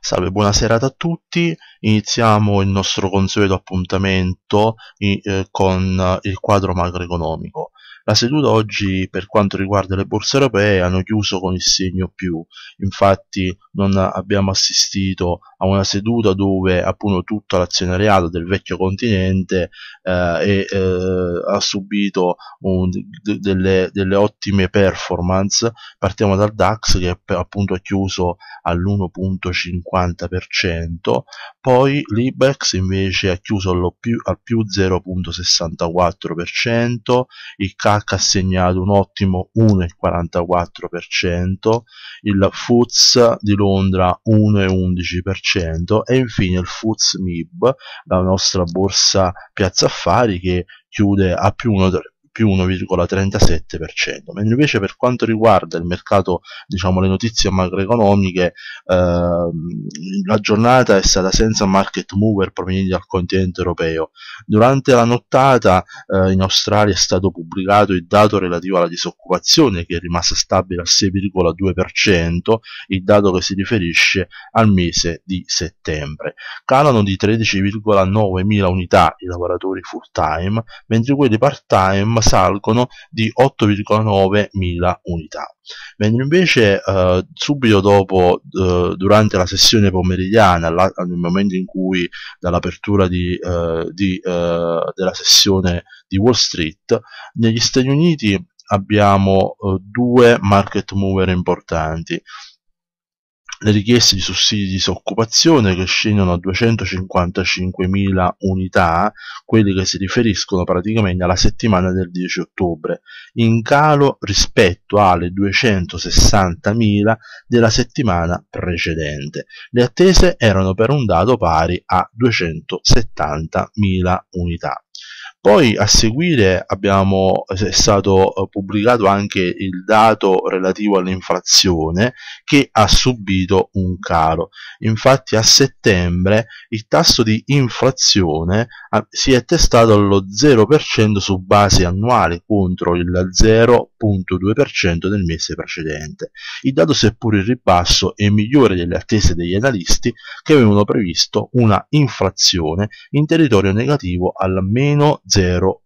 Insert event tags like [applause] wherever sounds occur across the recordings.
Salve, buonasera a tutti. Iniziamo il nostro consueto appuntamento eh, con eh, il quadro macroeconomico. La seduta oggi per quanto riguarda le borse europee hanno chiuso con il segno più, infatti non abbiamo assistito a una seduta dove appunto tutto l'azionariato del vecchio continente eh, è, eh, ha subito un, delle, delle, ottime performance, partiamo dal DAX che appunto ha chiuso all'1.50%, poi l'IBEX invece ha chiuso più, al più 0.64%, il CAC Nasdaq ha segnato un ottimo 1,44%, il FUTS di Londra 1,11% e infine il FUTS MIB, la nostra borsa piazza affari che chiude a più 1,3% più 1,37%, mentre invece per quanto riguarda il mercato, diciamo le notizie macroeconomiche, ehm, la giornata è stata senza market mover provenienti dal continente europeo. Durante la nottata eh, in Australia è stato pubblicato il dato relativo alla disoccupazione che è rimasta stabile al 6,2%, il dato che si riferisce al mese di settembre. Calano di 13,9 mila unità i lavoratori full time, mentre quelli part time salgono di 8,9 mila unità. Mentre invece eh, subito dopo, eh, durante la sessione pomeridiana, la, nel momento in cui dall'apertura eh, eh, della sessione di Wall Street, negli Stati Uniti abbiamo eh, due market mover importanti le richieste di sussidi di disoccupazione che scendono a 255.000 unità, quelli che si riferiscono praticamente alla settimana del 10 ottobre, in calo rispetto alle 260.000 della settimana precedente. Le attese erano per un dato pari a 270.000 unità. Poi a seguire abbiamo, eh, è stato eh, pubblicato anche il dato relativo all'inflazione che ha subito un calo. Infatti a settembre il tasso di inflazione ah, si è testato allo 0% su base annuale contro il 0.2% del mese precedente. Il dato seppur in ribasso è migliore delle attese degli analisti che avevano previsto una inflazione in territorio negativo almeno 0%. 0,10%.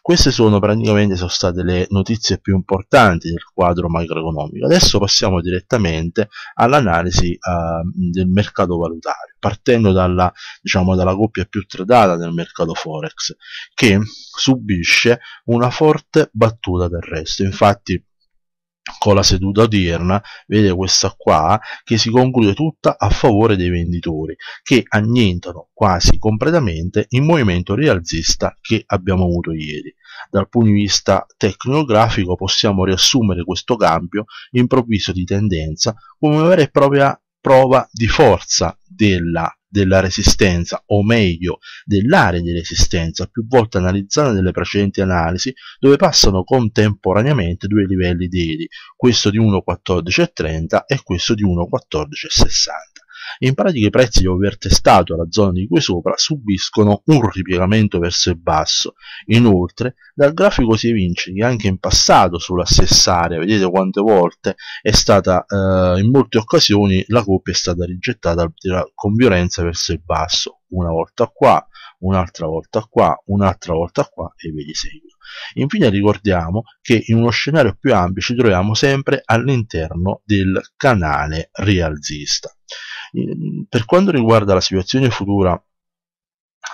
Queste sono praticamente sono state le notizie più importanti del quadro macroeconomico. Adesso passiamo direttamente all'analisi eh, del mercato valutario, partendo dalla, diciamo, dalla coppia più tradata del mercato forex, che subisce una forte battuta del resto. Infatti con la seduta odierna, vedete questa qua, che si conclude tutta a favore dei venditori, che annientano quasi completamente il movimento rialzista che abbiamo avuto ieri. Dal punto di vista tecnografico possiamo riassumere questo cambio improvviso di tendenza come una vera e propria prova di forza della della resistenza, o meglio dell'area di resistenza, più volte analizzata nelle precedenti analisi, dove passano contemporaneamente due livelli d'eli, questo di 1.14.30 e questo di 1.14.60 in pratica i prezzi testato alla zona di qui sopra subiscono un ripiegamento verso il basso. Inoltre dal grafico si evince che anche in passato sulla stessa area, vedete quante volte è stata eh, in molte occasioni la coppia è stata rigettata con violenza verso il basso, una volta qua, un'altra volta qua, un'altra volta qua e via di seguito. Infine ricordiamo che in uno scenario più ampio ci troviamo sempre all'interno del canale rialzista. Ehm, per quanto riguarda la situazione futura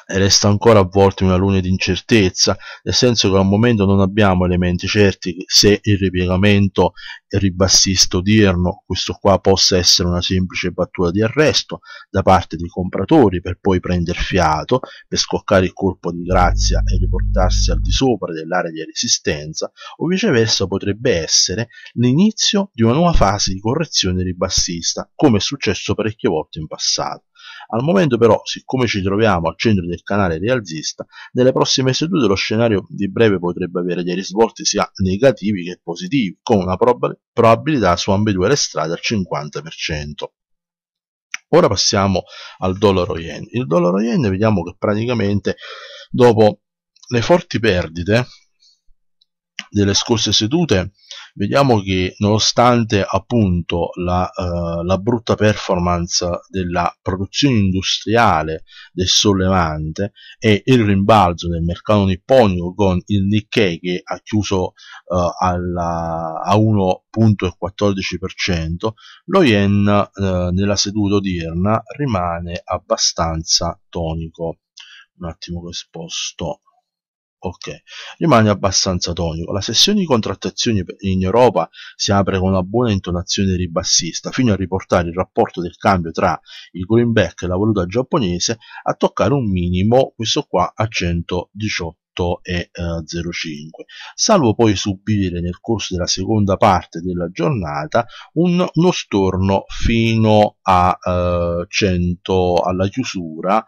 resta ancora avvolto in una luna di incertezza, nel senso che al momento non abbiamo elementi certi se il ripiegamento ribassista odierno, questo qua possa essere una semplice battuta di arresto da parte dei compratori per poi prendere fiato, per scoccare il colpo di grazia e riportarsi al di sopra dell'area di resistenza, o viceversa potrebbe essere l'inizio di una nuova fase di correzione ribassista, come è successo parecchie volte in passato. Al momento però, siccome ci troviamo al centro del canale rialzista, nelle prossime sedute lo scenario di breve potrebbe avere dei risvolti sia negativi che positivi, con una prob probabilità su ambedue le strade al 50%. Ora passiamo al dollaro yen. Il dollaro yen vediamo che praticamente dopo le forti perdite delle scorse sedute vediamo che nonostante appunto la, eh, la, brutta performance della produzione industriale del sollevante e il rimbalzo del mercato nipponico con il Nikkei che ha chiuso eh, alla, a 1.14% lo yen eh, nella seduta odierna rimane abbastanza tonico un attimo che sposto ok, rimane abbastanza tonico. La sessione di contrattazioni in Europa si apre con una buona intonazione ribassista, fino a riportare il rapporto del cambio tra il greenback e la valuta giapponese a toccare un minimo, questo qua, a 118 e uh, eh, 05, salvo poi subire nel corso della seconda parte della giornata un, uno storno fino a uh, eh, 100 alla chiusura uh,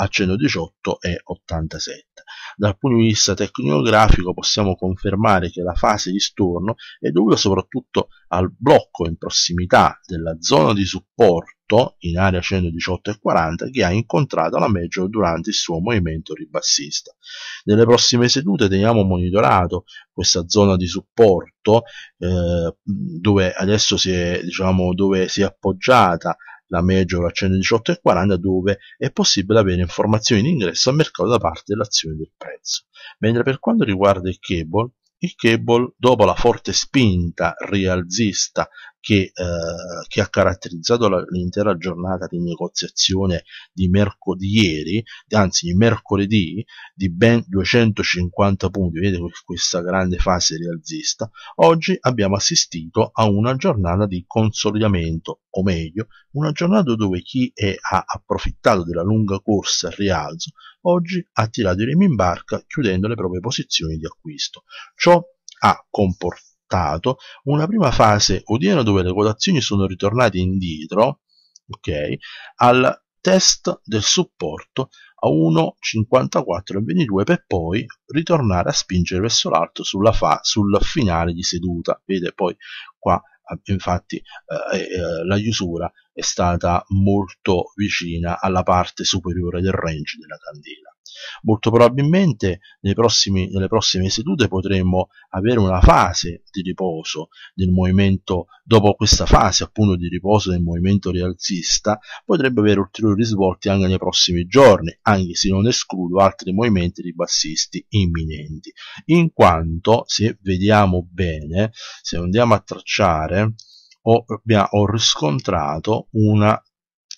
a 118 e 87. Dal punto di vista tecnografico possiamo confermare che la fase di storno è dovuta soprattutto al blocco in prossimità della zona di supporto in area 118 e 40 che ha incontrato la Major durante il suo movimento ribassista. Nelle prossime sedute teniamo monitorato questa zona di supporto eh, dove adesso si è, diciamo, dove si è appoggiata la Major a 118,40 dove è possibile avere informazioni di ingresso al mercato da parte dell'azione del prezzo. Mentre per quanto riguarda il cable, il cable dopo la forte spinta rialzista che, eh, che ha caratterizzato la, l'intera giornata di negoziazione di, mercoledì, ieri, anzi di mercoledì, di ben 250 punti, vedete questa grande fase rialzista, oggi abbiamo assistito a una giornata di consolidamento, o meglio, una giornata dove chi è, ha approfittato della lunga corsa al rialzo, oggi ha tirato i remi in barca chiudendo le proprie posizioni di acquisto. Ciò ha comportato trattato una prima fase odierna dove le quotazioni sono ritornate indietro okay, al test del supporto a 1,54,22 per poi ritornare a spingere verso l'alto sulla fa, sul finale di seduta. Vede poi qua eh, infatti eh, eh, eh, la chiusura è stata molto vicina alla parte superiore del range della candela. Molto probabilmente prossimi, nelle prossime sedute potremmo avere una fase di riposo del movimento, dopo questa fase appunto di riposo del movimento rialzista, potrebbe avere ulteriori risvolti anche nei prossimi giorni, anche se non escludo altri movimenti ribassisti imminenti, in quanto se vediamo bene, se andiamo a tracciare, ho, ho riscontrato una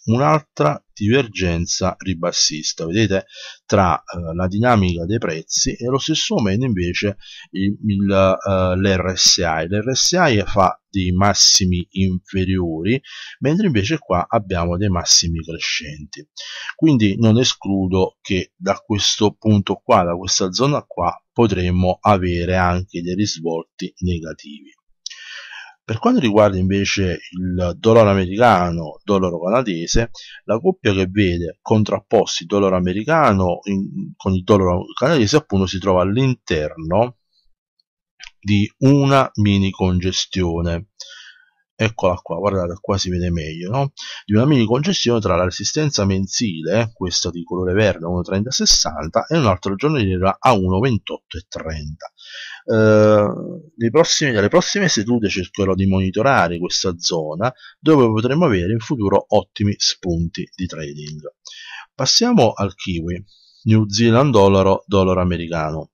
un'altra divergenza ribassista, vedete, tra eh, la dinamica dei prezzi e allo stesso momento invece eh, l'RSI. L'RSI fa dei massimi inferiori, mentre invece qua abbiamo dei massimi crescenti. Quindi non escludo che da questo punto qua, da questa zona qua, potremmo avere anche dei risvolti negativi. Per quanto riguarda invece il dollaro americano, dollaro canadese, la coppia che vede contrapposti il dollaro americano in, con il dollaro canadese appunto si trova all'interno di una mini congestione eccola qua, guardate qua si vede meglio, no? di una mini concessione tra la resistenza mensile, questa di colore verde a 60 e un altro giornaliera a 1,28,30. Eh, prossimi, nelle prossime sedute cercherò di monitorare questa zona dove potremo avere in futuro ottimi spunti di trading. Passiamo al kiwi, New Zealand dollaro, dollaro americano.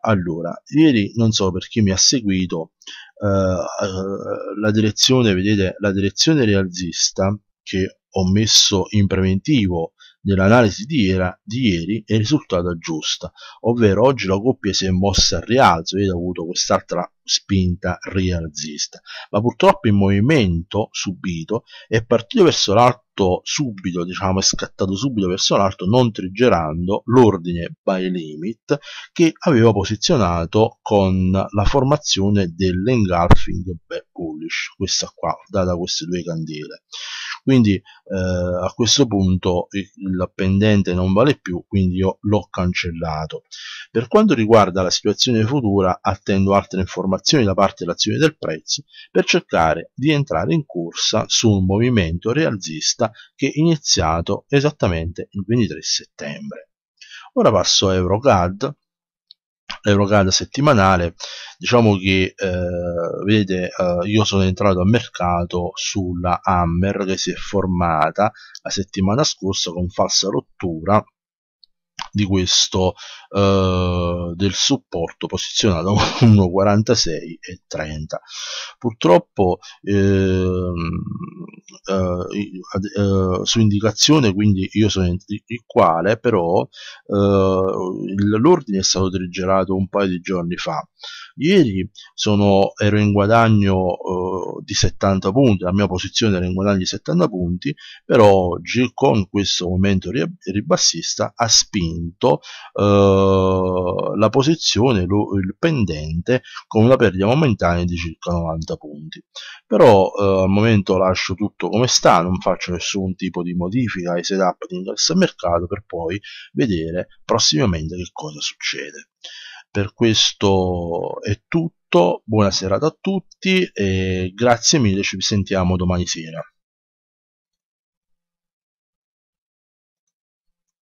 Allora, ieri non so per chi mi ha seguito, eh, la direzione, vedete, la direzione rialzista che ho messo in preventivo nell'analisi di, di, ieri è risultata giusta, ovvero oggi la coppia si è mossa al rialzo, ed ha avuto quest'altra spinta rialzista, ma purtroppo il movimento subito è partito verso l'alto subito, diciamo, è scattato subito verso l'alto, non triggerando l'ordine by limit che aveva posizionato con la formazione dell'engulfing bullish, questa qua, data queste due candele quindi eh, a questo punto il pendente non vale più quindi io l'ho cancellato per quanto riguarda la situazione futura attendo altre informazioni osservazioni da parte dell'azione del prezzo per cercare di entrare in corsa su un movimento rialzista che è iniziato esattamente il 23 settembre. Ora passo a EuroCAD, Eurocad settimanale, diciamo che eh, vedete eh, io sono entrato al mercato sulla Hammer che si è formata la settimana scorsa con falsa rottura di questo eh, del supporto posizionato a [laughs] 1,46 e 30 purtroppo ehm, eh, eh, su indicazione quindi io sono il quale però eh, l'ordine è stato triggerato un paio di giorni fa ieri sono, ero in guadagno eh, di 70 punti, la mia posizione era in guadagno di 70 punti, però oggi con questo momento ribassista ha spinto punto eh, la posizione, lo, il pendente con una perdita momentanea di circa 90 punti però eh, al momento lascio tutto come sta, non faccio nessun tipo di modifica ai setup di ingresso al mercato per poi vedere prossimamente che cosa succede per questo è tutto, buona serata a tutti e grazie mille, ci sentiamo domani sera